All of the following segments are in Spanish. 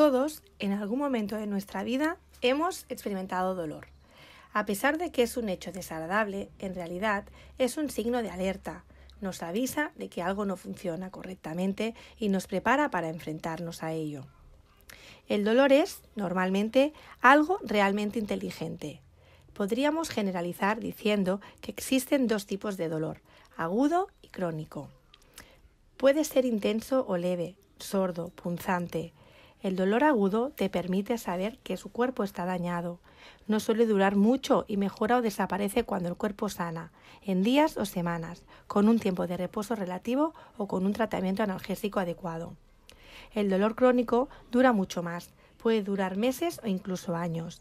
Todos, en algún momento de nuestra vida, hemos experimentado dolor. A pesar de que es un hecho desagradable, en realidad es un signo de alerta. Nos avisa de que algo no funciona correctamente y nos prepara para enfrentarnos a ello. El dolor es, normalmente, algo realmente inteligente. Podríamos generalizar diciendo que existen dos tipos de dolor, agudo y crónico. Puede ser intenso o leve, sordo, punzante, el dolor agudo te permite saber que su cuerpo está dañado. No suele durar mucho y mejora o desaparece cuando el cuerpo sana, en días o semanas, con un tiempo de reposo relativo o con un tratamiento analgésico adecuado. El dolor crónico dura mucho más, puede durar meses o incluso años.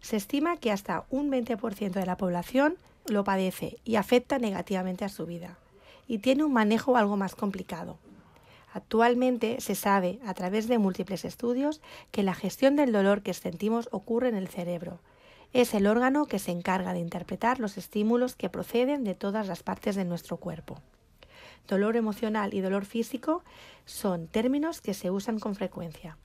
Se estima que hasta un 20% de la población lo padece y afecta negativamente a su vida, y tiene un manejo algo más complicado. Actualmente se sabe, a través de múltiples estudios, que la gestión del dolor que sentimos ocurre en el cerebro. Es el órgano que se encarga de interpretar los estímulos que proceden de todas las partes de nuestro cuerpo. Dolor emocional y dolor físico son términos que se usan con frecuencia.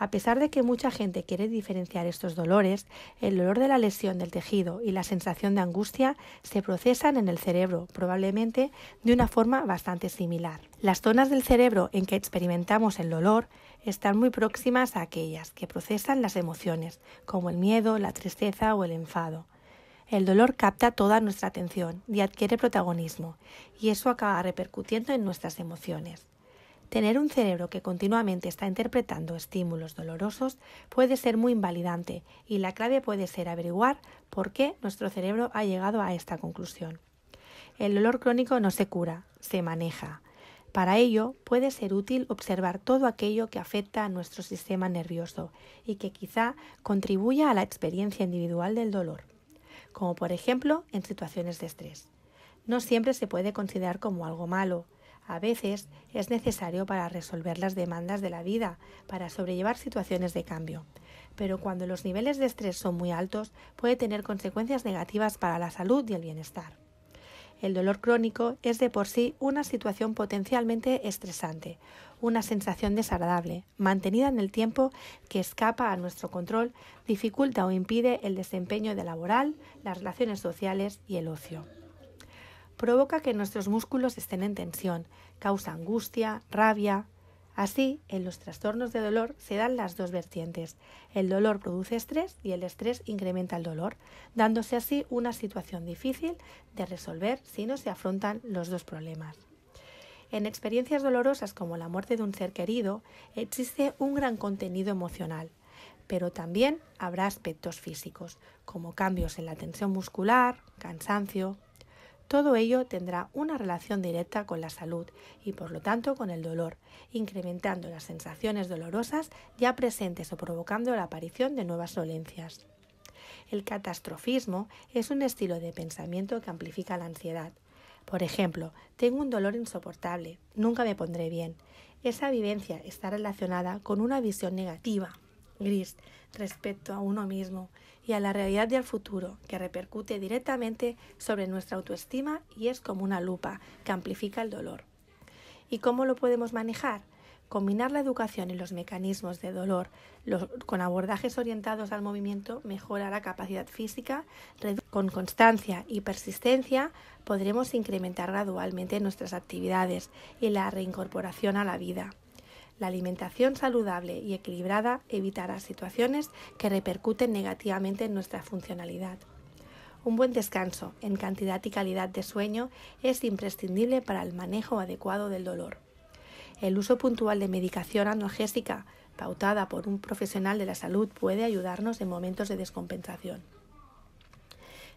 A pesar de que mucha gente quiere diferenciar estos dolores, el dolor de la lesión del tejido y la sensación de angustia se procesan en el cerebro, probablemente de una forma bastante similar. Las zonas del cerebro en que experimentamos el dolor están muy próximas a aquellas que procesan las emociones, como el miedo, la tristeza o el enfado. El dolor capta toda nuestra atención y adquiere protagonismo, y eso acaba repercutiendo en nuestras emociones. Tener un cerebro que continuamente está interpretando estímulos dolorosos puede ser muy invalidante y la clave puede ser averiguar por qué nuestro cerebro ha llegado a esta conclusión. El dolor crónico no se cura, se maneja. Para ello, puede ser útil observar todo aquello que afecta a nuestro sistema nervioso y que quizá contribuya a la experiencia individual del dolor, como por ejemplo en situaciones de estrés. No siempre se puede considerar como algo malo, a veces es necesario para resolver las demandas de la vida, para sobrellevar situaciones de cambio. Pero cuando los niveles de estrés son muy altos, puede tener consecuencias negativas para la salud y el bienestar. El dolor crónico es de por sí una situación potencialmente estresante, una sensación desagradable, mantenida en el tiempo que escapa a nuestro control, dificulta o impide el desempeño de laboral, las relaciones sociales y el ocio provoca que nuestros músculos estén en tensión, causa angustia, rabia. Así, en los trastornos de dolor se dan las dos vertientes. El dolor produce estrés y el estrés incrementa el dolor, dándose así una situación difícil de resolver si no se afrontan los dos problemas. En experiencias dolorosas como la muerte de un ser querido existe un gran contenido emocional, pero también habrá aspectos físicos, como cambios en la tensión muscular, cansancio, todo ello tendrá una relación directa con la salud y por lo tanto con el dolor, incrementando las sensaciones dolorosas ya presentes o provocando la aparición de nuevas dolencias. El catastrofismo es un estilo de pensamiento que amplifica la ansiedad. Por ejemplo, tengo un dolor insoportable, nunca me pondré bien. Esa vivencia está relacionada con una visión negativa, gris, respecto a uno mismo y a la realidad del futuro, que repercute directamente sobre nuestra autoestima y es como una lupa que amplifica el dolor. ¿Y cómo lo podemos manejar? Combinar la educación y los mecanismos de dolor con abordajes orientados al movimiento mejora la capacidad física. Con constancia y persistencia podremos incrementar gradualmente nuestras actividades y la reincorporación a la vida. La alimentación saludable y equilibrada evitará situaciones que repercuten negativamente en nuestra funcionalidad. Un buen descanso en cantidad y calidad de sueño es imprescindible para el manejo adecuado del dolor. El uso puntual de medicación analgésica pautada por un profesional de la salud puede ayudarnos en momentos de descompensación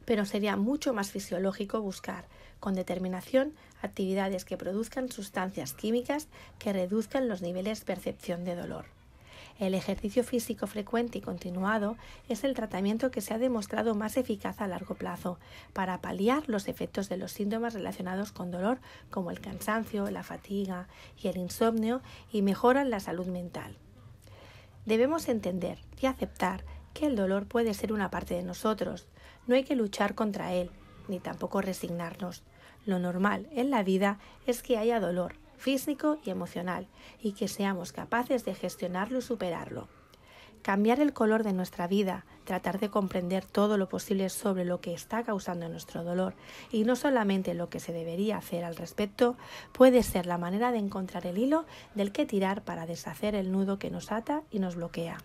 pero sería mucho más fisiológico buscar con determinación actividades que produzcan sustancias químicas que reduzcan los niveles de percepción de dolor. El ejercicio físico frecuente y continuado es el tratamiento que se ha demostrado más eficaz a largo plazo para paliar los efectos de los síntomas relacionados con dolor como el cansancio, la fatiga y el insomnio y mejoran la salud mental. Debemos entender y aceptar que el dolor puede ser una parte de nosotros, no hay que luchar contra él, ni tampoco resignarnos. Lo normal en la vida es que haya dolor físico y emocional y que seamos capaces de gestionarlo y superarlo. Cambiar el color de nuestra vida, tratar de comprender todo lo posible sobre lo que está causando nuestro dolor y no solamente lo que se debería hacer al respecto, puede ser la manera de encontrar el hilo del que tirar para deshacer el nudo que nos ata y nos bloquea.